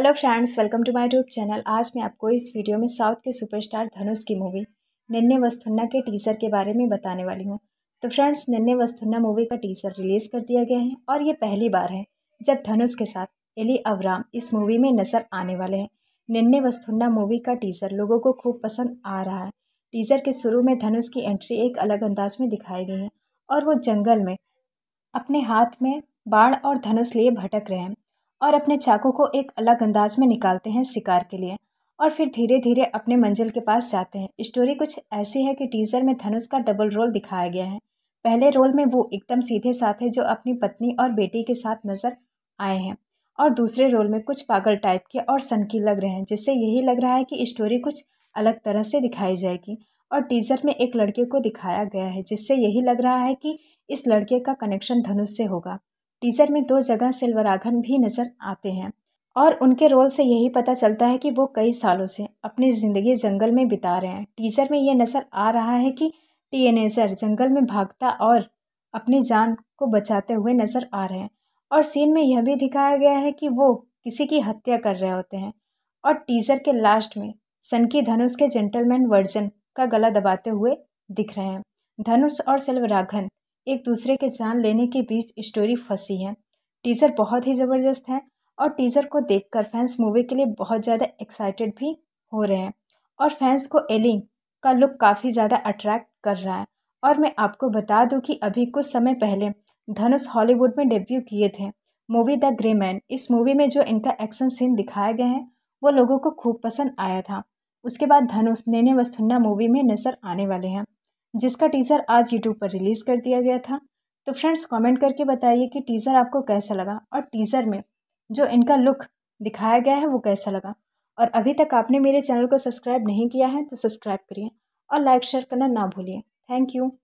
hello friends welcome to my YouTube channel आज मैं आपको इस वीडियो में साउथ के सुपरस्टार धनुष की मूवी निन्ने वस्थुन्ना के टीज़र के बारे में बताने वाली हूँ तो फ्रेंड्स निन्ने वस्थुन्ना मूवी का टीज़र रिलीज़ कर दिया गया है और ये पहली बार है जब धनुष के साथ एली अवराम इस मूवी में नज़र आने वाले हैं निन्ने वस्तुन्ना मूवी का टीज़र लोगों को खूब पसंद आ रहा है टीज़र के शुरू में धनुष की एंट्री एक अलग अंदाज में दिखाई गई है और वो जंगल में अपने हाथ में बाढ़ और धनुष लिए भटक रहे हैं और अपने चाकू को एक अलग अंदाज में निकालते हैं शिकार के लिए और फिर धीरे धीरे अपने मंजिल के पास जाते हैं स्टोरी कुछ ऐसी है कि टीजर में धनुष का डबल रोल दिखाया गया है पहले रोल में वो एकदम सीधे साथ है जो अपनी पत्नी और बेटी के साथ नज़र आए हैं और दूसरे रोल में कुछ पागल टाइप के और सनकी लग रहे हैं जिससे यही लग रहा है कि स्टोरी कुछ अलग तरह से दिखाई जाएगी और टीजर में एक लड़के को दिखाया गया है जिससे यही लग रहा है कि इस लड़के का कनेक्शन धनुष से होगा टीजर में दो जगह सिल्वराघन भी नजर आते हैं और उनके रोल से यही पता चलता है कि वो कई सालों से अपनी ज़िंदगी जंगल में बिता रहे हैं टीजर में ये नज़र आ रहा है कि टीएनएजर जंगल में भागता और अपनी जान को बचाते हुए नज़र आ रहे हैं और सीन में यह भी दिखाया गया है कि वो किसी की हत्या कर रहे होते हैं और टीजर के लास्ट में सनकी धनुष के जेंटलमैन वर्जन का गला दबाते हुए दिख रहे हैं धनुष और सिल्वराघन एक दूसरे के जान लेने के बीच स्टोरी फंसी है टीज़र बहुत ही ज़बरदस्त है और टीज़र को देखकर फैंस मूवी के लिए बहुत ज़्यादा एक्साइटेड भी हो रहे हैं और फैंस को एलिंग का लुक काफ़ी ज़्यादा अट्रैक्ट कर रहा है और मैं आपको बता दूं कि अभी कुछ समय पहले धनुष हॉलीवुड में डेब्यू किए थे मूवी द ग्रे मैन इस मूवी में जो इनका एक्शन सीन दिखाया गया है वो लोगों को खूब पसंद आया था उसके बाद धनुष नैने वस्तुन्ना मूवी में नज़र आने वाले हैं जिसका टीज़र आज यूट्यूब पर रिलीज़ कर दिया गया था तो फ्रेंड्स कमेंट करके बताइए कि टीज़र आपको कैसा लगा और टीज़र में जो इनका लुक दिखाया गया है वो कैसा लगा और अभी तक आपने मेरे चैनल को सब्सक्राइब नहीं किया है तो सब्सक्राइब करिए और लाइक शेयर करना ना भूलिए थैंक यू